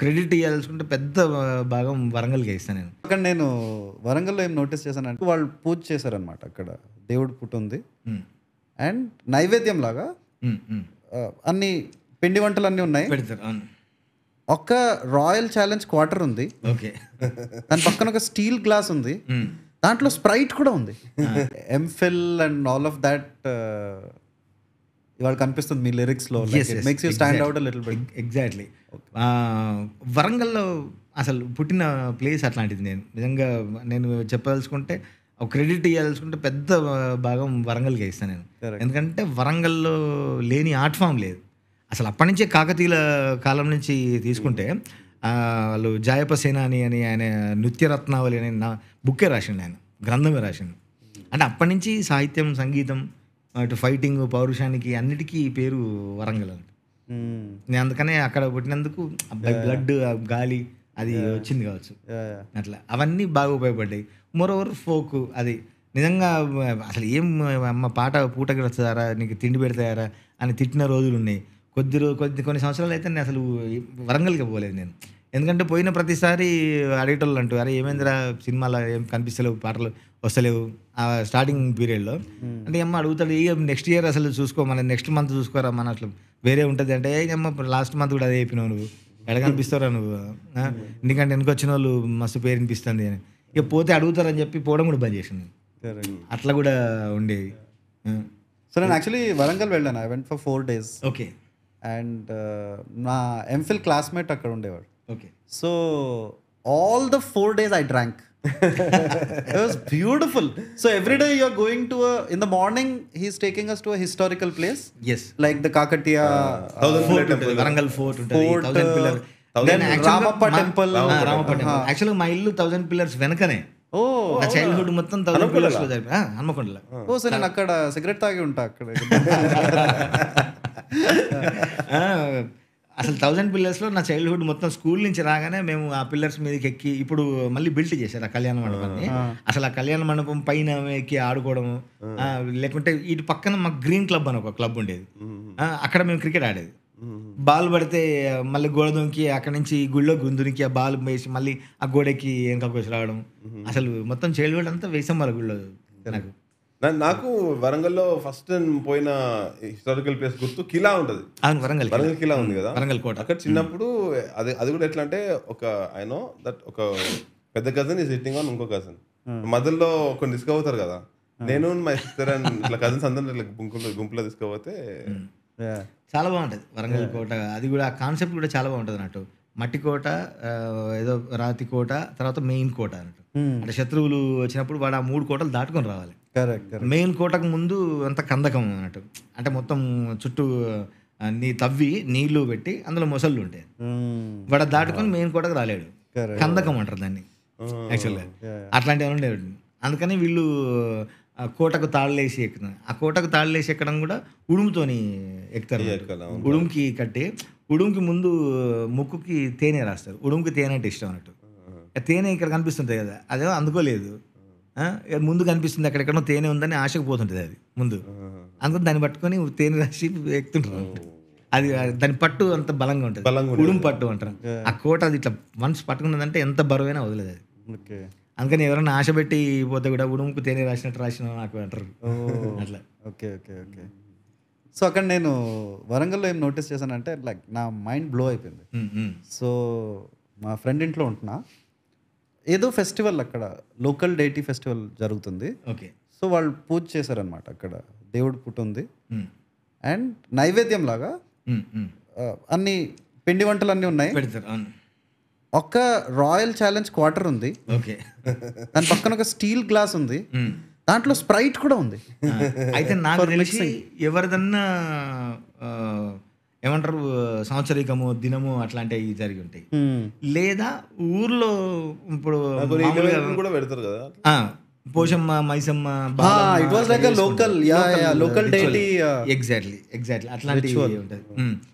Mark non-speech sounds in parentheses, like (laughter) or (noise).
Credit ఇవ్వాల్సుకుంటే పెద్ద భాగం వరంగల్కి వేస్తాను నేను అక్కడ నేను వరంగల్లో ఏం నోటీస్ చేశానంటే వాళ్ళు పూజ చేశారనమాట అక్కడ దేవుడు పుట్టు ఉంది అండ్ నైవేద్యం లాగా అన్ని పిండి వంటలు అన్నీ ఉన్నాయి ఒక రాయల్ ఛాలెంజ్ క్వార్టర్ ఉంది ఓకే దాని పక్కన ఒక స్టీల్ గ్లాస్ ఉంది దాంట్లో స్ప్రైట్ కూడా ఉంది MPhil and all of that ఇవాళ కనిపిస్తుంది మీ లిరిక్స్లో makes you stand out little bit exactly వరంగల్లో అసలు పుట్టిన ప్లేస్ అట్లాంటిది నేను నిజంగా నేను చెప్పదలుచుకుంటే ఒక క్రెడిట్ ఇవ్వదలుచుకుంటే పెద్ద భాగం వరంగల్కి ఇస్తాను నేను ఎందుకంటే వరంగల్లో లేని ఆర్ట్ ఫామ్ లేదు అసలు అప్పటి నుంచే కాకతీయుల కాలం నుంచి తీసుకుంటే వాళ్ళు జాయపసేన అని అని ఆయన నృత్యరత్నావళి అని నా బుక్కే రాసిండు ఆయన గ్రంథమే రాసిండు అంటే అప్పటి నుంచి సాహిత్యం సంగీతం అటు ఫైటింగ్ పౌరుషానికి అన్నిటికీ పేరు వరంగల్ అన్నమాట నేను అందుకనే అక్కడ పుట్టినందుకు బ్లడ్ గాలి అది వచ్చింది కావచ్చు అట్లా అవన్నీ బాగా ఉపయోగపడ్డాయి మోరోవర్ ఫోక్ అది నిజంగా అసలు ఏం అమ్మ పాట పూటకి వచ్చారా నీకు తిండి పెడతాయారా అని తిట్టిన రోజులు ఉన్నాయి కొద్ది రోజు కొద్ది కొన్ని సంవత్సరాలు అయితే నేను అసలు వరంగల్కి పోలేదు నేను ఎందుకంటే పోయిన ప్రతిసారి అడిగేటోళ్ళు అంటారు అరే ఏమైందిరా సినిమాలో ఏం కనిపిస్తలేవు పాటలు వస్తలేవు ఆ స్టార్టింగ్ పీరియడ్లో hmm. అంటే ఏమ్మా అడుగుతాడు ఇక నెక్స్ట్ ఇయర్ అసలు చూసుకో మన నెక్స్ట్ మంత్ చూసుకోరా మన అట్లా వేరే ఉంటుంది అంటే అమ్మ లాస్ట్ మంత్ కూడా అదే చెప్పినావు నువ్వు ఎడ కనిపిస్తారా నువ్వు hmm. ఎందుకంటే వెనుకొచ్చిన వాళ్ళు మస్తు పేరు వినిపిస్తుంది అని ఇక పోతే అడుగుతారని చెప్పి పోవడం కూడా బంద్ చేసింది అట్లా కూడా ఉండేది సో నేను యాక్చువల్లీ వరంగల్ వెళ్ళాను I went for four days okay and నా ఎంఫిల్ క్లాస్మేట్ అక్కడ ఉండేవాడు Okay. So all the four days I drank. it was beautiful. So every day you're going to a in the morning he's taking us to a historical place. Yes. Like the Kakatiya uh, uh thousand uh, fort, temple, Varangal fort, fort thousand uh, pillar. Ah, Ramappa temple. Ramappa temple యాక్చువల్గా మా ఇల్లు thousand pillars వెనకనే ఓ oh. నా childhood మొత్తం thousand pillars లో జరిపి హనుమకొండలో ఓ oh, so నేను అక్కడ సిగరెట్ తాగి ఉంటా అక్కడ (laughs) అసలు థౌజండ్ పిల్లర్స్లో నా చైల్డ్హుడ్ మొత్తం స్కూల్ నుంచి రాగానే మేము ఆ పిల్లర్స్ మీదకి ఎక్కి ఇప్పుడు మళ్ళీ బిల్ట్ చేశారు ఆ కళ్యాణ మండపాన్ని అసలు ఆ కళ్యాణ మండపం పైన ఎక్కి ఆడుకోవడం లేకుంటే ఇటు పక్కన మాకు గ్రీన్ క్లబ్ అని ఒక క్లబ్ ఉండేది అక్కడ మేము క్రికెట్ ఆడేది బాల్ పడితే మళ్ళీ గోడ దొంకి అక్కడ నుంచి గుళ్ళో గుందునికి ఆ బాల్ వేసి మళ్ళీ ఆ గోడకి ఇంకా కోసి రావడం అసలు మొత్తం చైల్డ్హుడ్ అంతా వేసాం వాళ్ళ గుళ్ళో నాకు నాకు వరంగల్ లో ఫస్ట్ పోయిన హిస్టారికల్ ప్లేస్ గుర్తు కిలా ఉంటుంది వరంగల్ వరంగల్ కిలా ఉంది కదా వరంగల్ కోట అక్కడ చిన్నప్పుడు అది అది కూడా ఎట్లా అంటే ఒక ఐ నో దట్ ఒక పెద్ద కజిన్ ఈ సిట్టింగ్ ఆన్ ఇంకో కజిన్ hmm. మధ్యలో కొన్ని డిస్కవర్ అవుతారు కదా hmm. నేను మా సిస్టర్ అండ్ ఇట్లా కజిన్స్ అందరూ గుంపులు గుంపులో గుంపులో తీసుకపోతే hmm. చాలా బాగుంటుంది వరంగల్ కోట అది కూడా కాన్సెప్ట్ కూడా చాలా బాగుంటుంది అన్నట్టు మట్టి కోట ఏదో రాతి కోట తర్వాత మెయిన్ కోట అన్నట్టు అంటే శత్రువులు వచ్చినప్పుడు వాడు ఆ మూడు కోటలు దాటుకొని రావాలి మెయిన్ కోటకు ముందు అంత కందకం అన్నట్టు అంటే మొత్తం చుట్టూ నీ తవ్వి నీళ్లు పెట్టి అందులో మొసళ్ళు ఉంటాయి వాడు దాటుకొని మెయిన్ కోటకు రాలేడు కందకం అంటారు దాన్ని యాక్చువల్గా అట్లాంటివి ఉండేవి అందుకని వీళ్ళు కోటకు తాళ్ళేసి ఎక్కుతారు ఆ కోటకు తాళ్ళేసి ఎక్కడం కూడా ఉడుముతోని ఎక్కుతారు ఉడుముకి కట్టి ఉడుంకి ముందు ముక్కుకి తేనె రాస్తారు ఉడుంకి తేనె అంటే ఇష్టం అన్నట్టు తేనె ఇక్కడ కనిపిస్తుంటాయి కదా అదే అందుకోలేదు ముందు కనిపిస్తుంది అక్కడెక్కడో తేనె ఉందని ఆశకు పోతుంటుంది అది ముందు అందుకని దాన్ని పట్టుకొని తేనె రాసి ఎక్కుతుంటారు అది దాని పట్టు అంత బలంగా ఉంటుంది ఉడుం పట్టు అంటారు ఆ కోట అది ఇట్లా మనసు పట్టుకున్నదంటే ఎంత బరువైనా వదలేదు అది అందుకని ఎవరైనా ఆశ పెట్టి పోతే కూడా ఉడుముకు తేనె రాసినట్టు రాసిన నాకు అంటారు అట్లా ఓకే ఓకే ఓకే సో అక్కడ నేను వరంగల్లో ఏం నోటీస్ చేశానంటే లైక్ నా మైండ్ బ్లో అయిపోయింది సో మా ఫ్రెండ్ ఇంట్లో ఉంటున్నా ఏదో ఫెస్టివల్ అక్కడ లోకల్ డేటీ ఫెస్టివల్ జరుగుతుంది ఓకే సో వాళ్ళు పూజ చేశారనమాట అక్కడ దేవుడు పుట్టు ఉంది అండ్ నైవేద్యం లాగా అన్ని పిండి వంటలు అన్నీ ఉన్నాయి ఒక్క రాయల్ ఛాలెంజ్ క్వార్టర్ ఉంది ఓకే దాని పక్కన ఒక స్టీల్ గ్లాస్ ఉంది దాంట్లో స్ప్రైట్ కూడా ఉంది అయితే (laughs) నాకు తెలిసి ఎవరిదన్నా ఏమంటారు సంవత్సరికము దినము అట్లాంటివి జరిగి ఉంటాయి లేదా ఊర్లో ఇప్పుడు కూడా పెడతారు కదా Poshamma Maisamma it was like local local deity exactly exactly అట్లాంటివి ఉంటుంది